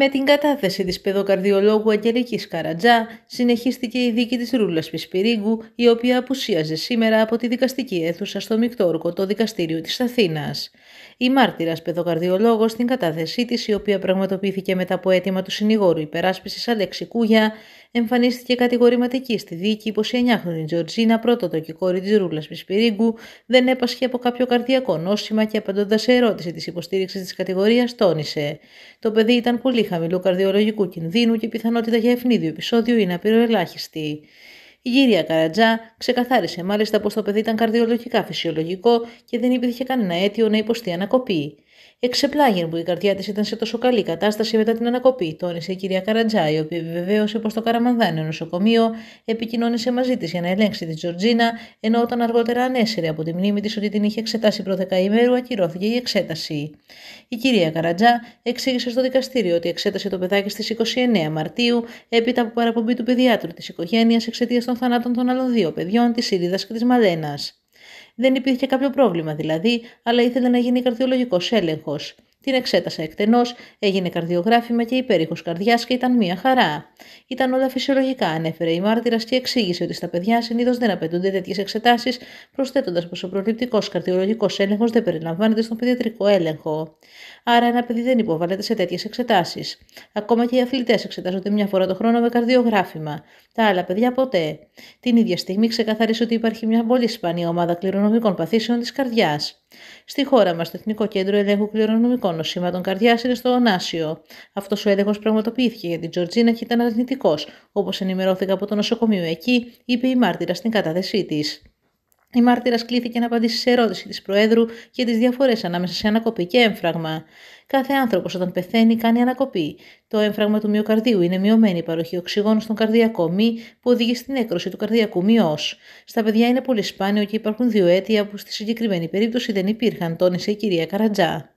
Με την κατάθεση της παιδοκαρδιολόγου Αγγελικής Καρατζά συνεχίστηκε η δίκη της Ρούλας Πισπυρίγκου, η οποία απουσίαζε σήμερα από τη δικαστική αίθουσα στο Μικτόρκο, το δικαστήριο της Αθήνας. Η μάρτυρας παιδοκαρδιολόγος στην κατάθεσή της, η οποία πραγματοποιήθηκε μετά από αίτημα του συνηγόρου υπεράσπισης Αλέξη Κούγια, εμφανίστηκε κατηγορηματική στη δίκη, η 9 χρονη Τζορτζίνα, πρώτο και κόρη της Ρούλας Πισπυρίγκου, δεν έπασχε από κάποιο καρδιακό νόσημα και απαντώντας σε ερώτηση της υποστήριξης της κατηγορίας, τόνισε. Το παιδί ήταν πολύ χαμηλού καρδιολογικού κινδύνου και η πιθανότητα για ευνίδιο επεισόδιο είναι απειροελάχιστη. Η γύρια Καρατζά ξεκαθάρισε μάλιστα πως το παιδί ήταν καρδιολογικά φυσιολογικό και δεν υπήρχε κανένα αίτιο να υποστεί ανακοπή. Εξεπλάγει που η καρδιά της ήταν σε τόσο καλή κατάσταση μετά την ανακοπή, τόνισε η κυρία Καρατζά, η οποία επιβεβαίωσε πως το καραμανδάνιο νοσοκομείο επικοινώνησε μαζί της για να ελέγξει τη Τζορτζίνα, ενώ όταν αργότερα ανέσυρε από τη μνήμη της ότι την είχε εξετάσει προ δεκαημέρου, ακυρώθηκε η εξέταση. Η κυρία Καρατζά εξήγησε στο δικαστήριο ότι εξέτασε το παιδάκι στις 29 Μαρτίου, έπειτα από παραπομπή του παιδιάτρου της οικογένειας εξαιτίας των θανάτων των άλλων δύο παιδιών, της Ήριδα και της Μαλένας. Δεν υπήρχε κάποιο πρόβλημα δηλαδή, αλλά ήθελε να γίνει καρδιολογικός έλεγχος. Την εξέτασα εκτενώς, έγινε καρδιογράφημα και υπέρηχος καρδιάς και ήταν μια χαρά. Ήταν όλα φυσιολογικά, ανέφερε η μάρτυρας και εξήγησε ότι στα παιδιά συνήθως δεν απαιτούνται τέτοιες εξετάσεις, προσθέτοντας πως ο προληπτικός καρδιολογικός έλεγχος δεν περιλαμβάνεται στον παιδιατρικό έλεγχο. Άρα ένα παιδί δεν υποβάλλεται σε τέτοιες εξετάσεις. Ακόμα και οι αθλητές εξετάζονται μια φορά το χρόνο με καρδιογράφημα. Τα άλλα παιδιά ποτέ. Την ίδια στιγμή ξεκαθάρισε ότι υπάρχει μια πολύ σπάνια ομάδα κληρονομικών παθήσεων της καρδιάς. Στη χώρα μας, το Εθνικό Κέντρο Ελέγχου Κληρονομικών Νοσήματων Καρδιάς είναι στο Ονάσιο. Αυτός ο έλεγχος πραγματοποιήθηκε για την Τζορτζίνα και ήταν αρνητικός, όπως ενημερώθηκα από το νοσοκομείο εκεί, είπε η μάρτυρα στην κατάθεσή της. Η μάρτυρας κλήθηκε να απαντήσει σε ερώτηση της Προέδρου για τις διαφορές ανάμεσα σε ανακοπή και έμφραγμα. Κάθε άνθρωπος όταν πεθαίνει κάνει ανακοπή. Το έμφραγμα του μυοκαρδίου είναι μειωμένη παροχή οξυγόνου στον καρδιακό μη που οδηγεί στην έκρωση του καρδιακού μειός. Στα παιδιά είναι πολύ σπάνιο και υπάρχουν δύο αίτια που στη συγκεκριμένη περίπτωση δεν υπήρχαν, τόνισε η κυρία Καρατζά.